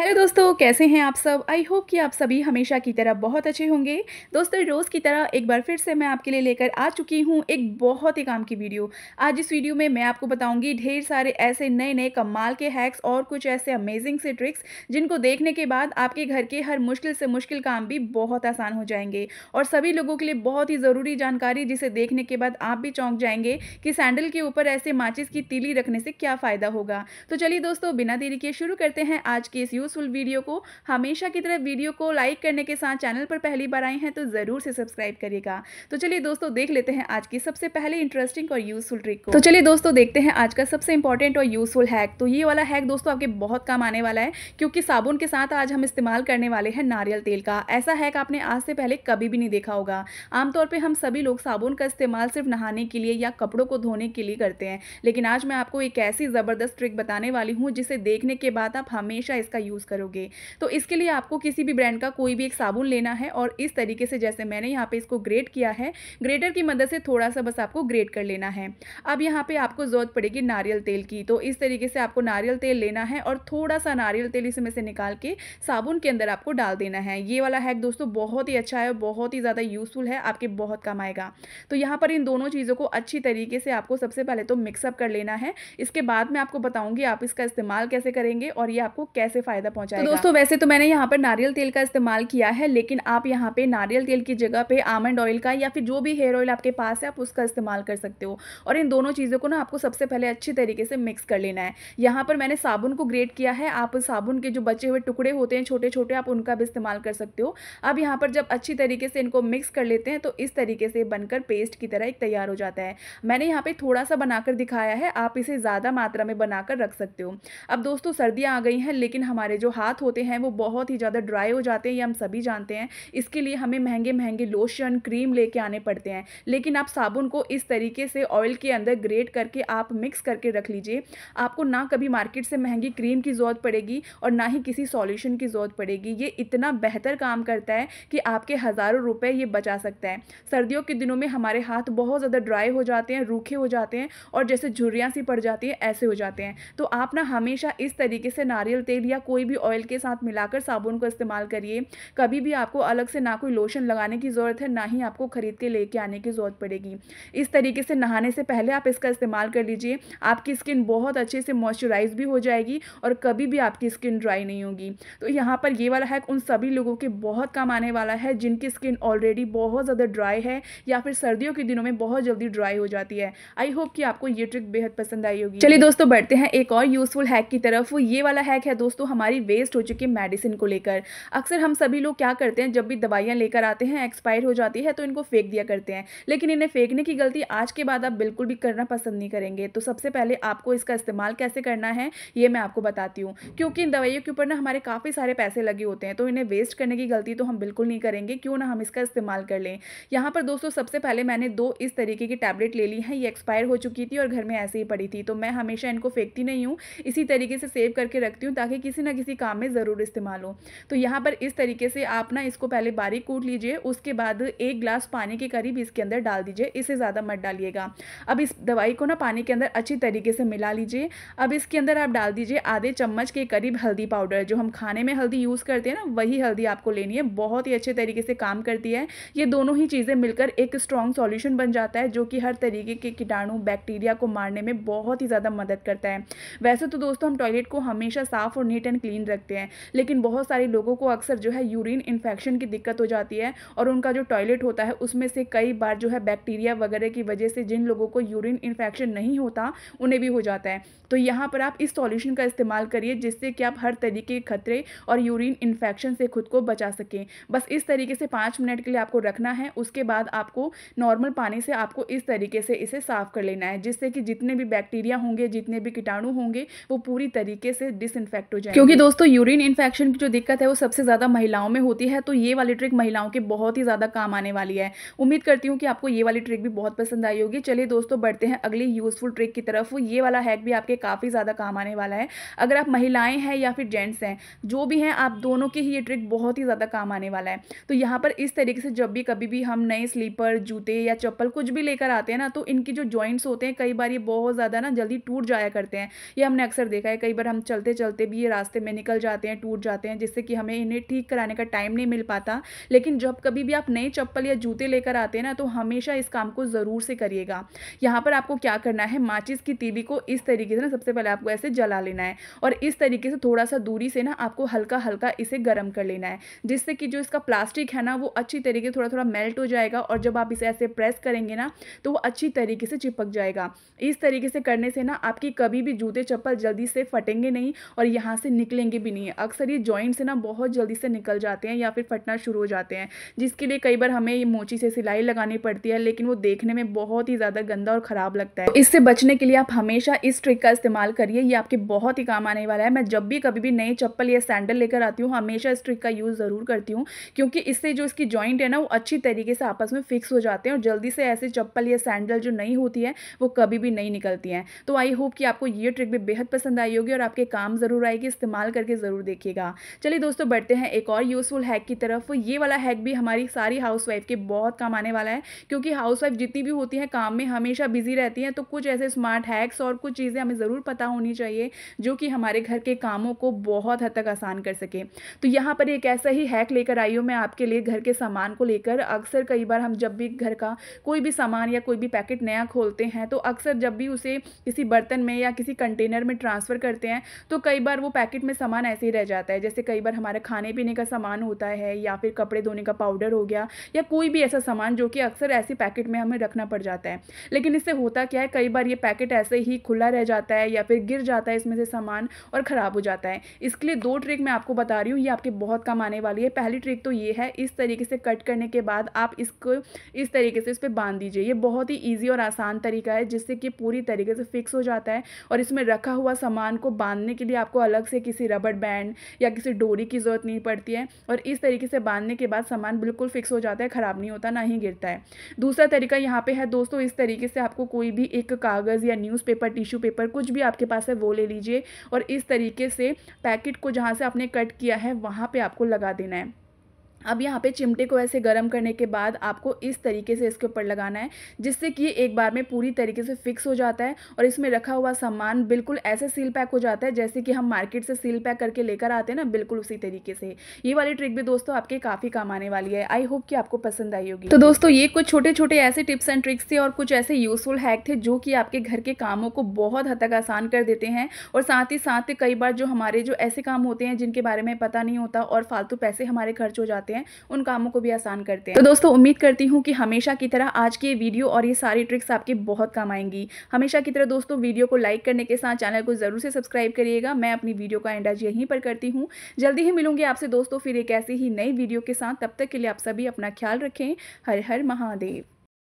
hello दोस्तों कैसे हैं आप सब आई होप कि आप सभी हमेशा की तरह बहुत अच्छे होंगे दोस्तों रोज़ की तरह एक बार फिर से मैं आपके लिए लेकर आ चुकी हूँ एक बहुत ही काम की वीडियो आज इस वीडियो में मैं आपको बताऊंगी ढेर सारे ऐसे नए नए कमाल के हैक्स और कुछ ऐसे अमेजिंग से ट्रिक्स जिनको देखने के बाद आपके घर के हर मुश्किल से मुश्किल काम भी बहुत आसान हो जाएंगे और सभी लोगों के लिए बहुत ही ज़रूरी जानकारी जिसे देखने के बाद आप भी चौंक जाएंगे कि सैंडल के ऊपर ऐसे माचिस की तीली रखने से क्या फ़ायदा होगा तो चलिए दोस्तों बिना देरी के शुरू करते हैं आज के इस यूज़ यूज़फुल वीडियो को हमेशा की तरह वीडियो को लाइक करने के साथ चैनल पर पहली बार आए हैं तो ज़रूर से सब्सक्राइब करिएगा तो चलिए दोस्तों देख लेते हैं आज की सबसे पहले इंटरेस्टिंग और यूज़फुल ट्रिक को तो चलिए दोस्तों देखते हैं आज का सबसे इंपॉर्टेंट और यूज़फुल हैक तो ये वाला हैक दोस्तों आपके बहुत काम आने वाला है क्योंकि साबुन के साथ आज हम इस्तेमाल करने वाले हैं नारियल तेल का ऐसा हैक आपने आज से पहले कभी भी नहीं देखा होगा आमतौर पर हम सभी लोग साबुन का इस्तेमाल सिर्फ नहाने के लिए या कपड़ों को धोने के लिए करते हैं लेकिन आज मैं आपको एक ऐसी ज़बरदस्त ट्रिक बताने वाली हूँ जिसे देखने के बाद आप हमेशा इसका यूज यूज़ करोगे तो इसके लिए आपको किसी भी ब्रांड का कोई भी एक साबुन लेना है और इस तरीके से जैसे मैंने यहाँ पे इसको ग्रेट किया है ग्रेटर की मदद से थोड़ा सा बस आपको ग्रेट कर लेना है अब यहाँ पे आपको ज़रूरत पड़ेगी नारियल तेल की तो इस तरीके से आपको नारियल तेल लेना है और थोड़ा सा नारियल तेल इसमें से निकाल के साबुन के अंदर आपको डाल देना है ये वाला हैक दोस्तों बहुत ही अच्छा है और बहुत ही ज़्यादा यूज़फुल है आपके बहुत काम आएगा तो यहाँ पर इन दोनों चीज़ों को अच्छी तरीके से आपको सबसे पहले तो मिक्सअप कर लेना है इसके बाद मैं आपको बताऊँगी आप इसका इस्तेमाल कैसे करेंगे और ये आपको कैसे फ़ायदा फ़ायदा पहुँचाएगा तो दोस्तों वैसे तो मैंने यहाँ पर नारियल तेल का इस्तेमाल किया है लेकिन आप यहाँ पे नारियल तेल की जगह पे आमंड ऑयल का या फिर जो भी हेयर ऑयल आपके पास है आप उसका इस्तेमाल कर सकते हो और इन दोनों चीज़ों को ना आपको सबसे पहले अच्छी तरीके से मिक्स कर लेना है यहाँ पर मैंने साबुन को ग्रेट किया है आप साबुन के जो बचे हुए टुकड़े होते हैं छोटे छोटे आप उनका भी इस्तेमाल कर सकते हो अब यहाँ पर जब अच्छी तरीके से इनको मिक्स कर लेते हैं तो इस तरीके से बनकर पेस्ट की तरह एक तैयार हो जाता है मैंने यहाँ पे थोड़ा सा बनाकर दिखाया है आप इसे ज़्यादा मात्रा में बनाकर रख सकते हो अब दोस्तों सर्दियाँ आ गई हैं लेकिन हमारे हमारे जो हाथ होते हैं वो बहुत ही ज़्यादा ड्राई हो जाते हैं ये हम सभी जानते हैं इसके लिए हमें महंगे महंगे लोशन क्रीम लेके आने पड़ते हैं लेकिन आप साबुन को इस तरीके से ऑयल के अंदर ग्रेट करके आप मिक्स करके रख लीजिए आपको ना कभी मार्केट से महंगी क्रीम की ज़रूरत पड़ेगी और ना ही किसी सॉल्यूशन की ज़रूरत पड़ेगी ये इतना बेहतर काम करता है कि आपके हज़ारों रुपए ये बचा सकता है सर्दियों के दिनों में हमारे हाथ बहुत ज़्यादा ड्राई हो जाते हैं रूखे हो जाते हैं और जैसे झुरियाँ सी पड़ जाती है ऐसे हो जाते हैं तो आप ना हमेशा इस तरीके से नारियल तेल या कोई कोई भी ऑयल के साथ मिलाकर साबुन को इस्तेमाल करिए कभी भी आपको अलग से ना कोई लोशन लगाने की ज़रूरत है ना ही आपको ख़रीद के लेके आने की ज़रूरत पड़ेगी इस तरीके से नहाने से पहले आप इसका इस्तेमाल कर लीजिए आपकी स्किन बहुत अच्छे से मॉइस्चराइज भी हो जाएगी और कभी भी आपकी स्किन ड्राई नहीं होगी तो यहाँ पर ये वाला हैक उन सभी लोगों के बहुत काम आने वाला है जिनकी स्किन ऑलरेडी बहुत ज़्यादा ड्राई है या फिर सर्दियों के दिनों में बहुत जल्दी ड्राई हो जाती है आई होप कि आपको ये ट्रिक बेहद पसंद आई होगी चलिए दोस्तों बढ़ते हैं एक और यूजफुल हैक की तरफ ये वाला हैक है दोस्तों हमारे हमारी वेस्ट हो चुकी है मेडिसिन को लेकर अक्सर हम सभी लोग क्या करते हैं जब भी दवाइयाँ लेकर आते हैं एक्सपायर हो जाती है तो इनको फेंक दिया करते हैं लेकिन इन्हें फेंकने की गलती आज के बाद आप बिल्कुल भी करना पसंद नहीं करेंगे तो सबसे पहले आपको इसका इस्तेमाल कैसे करना है ये मैं आपको बताती हूँ क्योंकि इन दवाइयों के ऊपर ना हमारे काफ़ी सारे पैसे लगे होते हैं तो इन्हें वेस्ट करने की गलती तो हम बिल्कुल नहीं करेंगे क्यों ना हम इसका इस्तेमाल कर लें यहाँ पर दोस्तों सबसे पहले मैंने दो इस तरीके की टैबलेट ले ली है ये एक्सपायर हो चुकी थी और घर में ऐसे ही पड़ी थी तो मैं हमेशा इनको फेंकती नहीं हूँ इसी तरीके से सेव करके रखती हूँ ताकि किसी ना किसी काम में ज़रूर इस्तेमाल हो तो यहाँ पर इस तरीके से आप ना इसको पहले बारीक कूट लीजिए उसके बाद एक ग्लास पानी के करीब इसके अंदर डाल दीजिए इसे ज़्यादा मत डालिएगा अब इस दवाई को ना पानी के अंदर अच्छी तरीके से मिला लीजिए अब इसके अंदर आप डाल दीजिए आधे चम्मच के करीब हल्दी पाउडर जो हम खाने में हल्दी यूज़ करते हैं ना वही हल्दी आपको लेनी है बहुत ही अच्छे तरीके से काम करती है ये दोनों ही चीज़ें मिलकर एक स्ट्रॉन्ग सॉल्यूशन बन जाता है जो कि हर तरीके के कीटाणु बैक्टीरिया को मारने में बहुत ही ज़्यादा मदद करता है वैसे तो दोस्तों हम टॉयलेट को हमेशा साफ़ और नीट एंड क्लीन रखते हैं लेकिन बहुत सारे लोगों को अक्सर जो है यूरिन इन्फेक्शन की दिक्कत हो जाती है और उनका जो टॉयलेट होता है उसमें से कई बार जो है बैक्टीरिया वगैरह की वजह से जिन लोगों को यूरिन इन्फेक्शन नहीं होता उन्हें भी हो जाता है तो यहाँ पर आप इस सॉल्यूशन का इस्तेमाल करिए जिससे कि आप हर तरीके के खतरे और यूरिन इन्फेक्शन से खुद को बचा सकें बस इस तरीके से पाँच मिनट के लिए आपको रखना है उसके बाद आपको नॉर्मल पानी से आपको इस तरीके से इसे साफ़ कर लेना है जिससे कि जितने भी बैक्टीरिया होंगे जितने भी कीटाणु होंगे वो पूरी तरीके से डिसइनफेक्ट हो जाए क्योंकि दोस्तों यूरिन इन्फेक्शन की जो दिक्कत है वो सबसे ज़्यादा महिलाओं में होती है तो ये वाली ट्रिक महिलाओं के बहुत ही ज़्यादा काम आने वाली है उम्मीद करती हूँ कि आपको ये वाली ट्रिक भी बहुत पसंद आई होगी चलिए दोस्तों बढ़ते हैं अगली यूज़फुल ट्रिक की तरफ ये वाला हैक भी आपके काफ़ी ज़्यादा काम आने वाला है अगर आप महिलाएं हैं या फिर जेंट्स हैं जो भी हैं आप दोनों की ही ये ट्रिक बहुत ही ज़्यादा काम आने वाला है तो यहाँ पर इस तरीके से जब भी कभी भी हम नए स्लीपर जूते या चप्पल कुछ भी लेकर आते हैं ना तो इनकी जो जॉइंट्स होते हैं कई बार ये बहुत ज़्यादा ना जल्दी टूट जाया करते हैं ये हमने अक्सर देखा है कई बार हम चलते चलते भी ये रास्ते में निकल जाते हैं टूट जाते हैं जिससे कि हमें इन्हें ठीक कराने का टाइम नहीं मिल पाता लेकिन जब कभी भी आप नए चप्पल या जूते लेकर आते हैं ना तो हमेशा इस काम को ज़रूर से करिएगा यहाँ पर आपको क्या करना है माचिस की तीली को इस तरीके से ना सबसे पहले आपको ऐसे जला लेना है और इस तरीके से थोड़ा सा दूरी से ना आपको हल्का हल्का इसे गर्म कर लेना है जिससे कि जो इसका प्लास्टिक है ना वो अच्छी तरीके थोड़ा थोड़ा मेल्ट हो जाएगा और जब आप इसे ऐसे प्रेस करेंगे ना तो वो अच्छी तरीके से चिपक जाएगा इस तरीके से करने से ना आपकी कभी भी जूते चप्पल जल्दी से फटेंगे नहीं और यहाँ से निकलेंगे भी नहीं अक्सर ये जॉइंट से ना बहुत जल्दी से निकल जाते हैं या फिर फटना शुरू हो जाते हैं जिसके लिए कई बार हमें ये मोची से सिलाई लगानी पड़ती है लेकिन वो देखने में बहुत ही ज़्यादा गंदा और ख़राब लगता है तो इससे बचने के लिए आप हमेशा इस ट्रिक का इस्तेमाल करिए ये आपके बहुत ही काम आने वाला है मैं जब भी कभी भी नई चप्पल या सैंडल लेकर आती हूँ हमेशा इस ट्रिक का यूज़ ज़रूर करती हूँ क्योंकि इससे जो इसकी जॉइंट है ना वो अच्छी तरीके से आपस में फिक्स हो जाते हैं और जल्दी से ऐसे चप्पल या सैंडल जो नहीं होती है वो कभी भी नहीं निकलती हैं तो आई होप कि आपको ये ट्रिक भी बेहद पसंद आई होगी और आपके काम ज़रूर आएगी इस्तेमाल इस्तेमाल करके ज़रूर देखिएगा चलिए दोस्तों बढ़ते हैं एक और यूज़फुल हैक की तरफ ये वाला हैक भी हमारी सारी वाइफ के बहुत काम आने वाला है क्योंकि वाइफ जितनी भी होती हैं काम में हमेशा बिजी रहती हैं तो कुछ ऐसे स्मार्ट हैक्स और कुछ चीज़ें हमें ज़रूर पता होनी चाहिए जो कि हमारे घर के कामों को बहुत हद तक आसान कर सके तो यहाँ पर एक ऐसा ही हैक लेकर आई हूँ मैं आपके लिए घर के सामान को लेकर अक्सर कई बार हम जब भी घर का कोई भी सामान या कोई भी पैकेट नया खोलते हैं तो अक्सर जब भी उसे किसी बर्तन में या किसी कंटेनर में ट्रांसफ़र करते हैं तो कई बार वो पैकेट में सामान ऐसे ही रह जाता है जैसे कई बार हमारे खाने पीने का सामान होता है या फिर कपड़े धोने का पाउडर हो गया या कोई भी ऐसा सामान जो कि अक्सर ऐसे पैकेट में हमें रखना पड़ जाता है लेकिन इससे होता क्या है कई बार ये पैकेट ऐसे ही खुला रह जाता है या फिर गिर जाता है इसमें से सामान और ख़राब हो जाता है इसके लिए दो ट्रिक मैं आपको बता रही हूँ ये आपके बहुत काम आने वाली है पहली ट्रिक तो ये है इस तरीके से कट करने के बाद आप इसको इस तरीके से इस पर बांध दीजिए ये बहुत ही ईजी और आसान तरीका है जिससे कि पूरी तरीके से फिक्स हो जाता है और इसमें रखा हुआ सामान को बांधने के लिए आपको अलग से किसी किसी रबड़ बैंड या किसी डोरी की ज़रूरत नहीं पड़ती है और इस तरीके से बांधने के बाद सामान बिल्कुल फिक्स हो जाता है ख़राब नहीं होता ना ही गिरता है दूसरा तरीका यहाँ पे है दोस्तों इस तरीके से आपको कोई भी एक कागज़ या न्यूज़पेपर टिश्यू पेपर कुछ भी आपके पास है वो ले लीजिए और इस तरीके से पैकेट को जहाँ से आपने कट किया है वहाँ पर आपको लगा देना है अब यहाँ पे चिमटे को ऐसे गर्म करने के बाद आपको इस तरीके से इसके ऊपर लगाना है जिससे कि एक बार में पूरी तरीके से फिक्स हो जाता है और इसमें रखा हुआ सामान बिल्कुल ऐसे सील पैक हो जाता है जैसे कि हम मार्केट से सील पैक करके लेकर आते हैं ना बिल्कुल उसी तरीके से ये वाली ट्रिक भी दोस्तों आपके काफ़ी काम आने वाली है आई होप कि आपको पसंद आई होगी तो दोस्तों ये कुछ छोटे छोटे ऐसे टिप्स एंड ट्रिक्स थे और कुछ ऐसे यूजफुल हैक थे जो कि आपके घर के कामों को बहुत हद तक आसान कर देते हैं और साथ ही साथ कई बार जो हमारे जो ऐसे काम होते हैं जिनके बारे में पता नहीं होता और फालतू पैसे हमारे खर्च हो जाते चाहते हैं उन कामों को भी आसान करते हैं तो दोस्तों उम्मीद करती हूँ कि हमेशा की तरह आज की वीडियो और ये सारी ट्रिक्स आपके बहुत काम आएंगी हमेशा की तरह दोस्तों वीडियो को लाइक करने के साथ चैनल को ज़रूर से सब्सक्राइब करिएगा मैं अपनी वीडियो का एंड आज यहीं पर करती हूँ जल्दी ही मिलूंगी आपसे दोस्तों फिर एक ऐसी ही नई वीडियो के साथ तब तक के लिए आप सभी अपना ख्याल रखें हर हर महादेव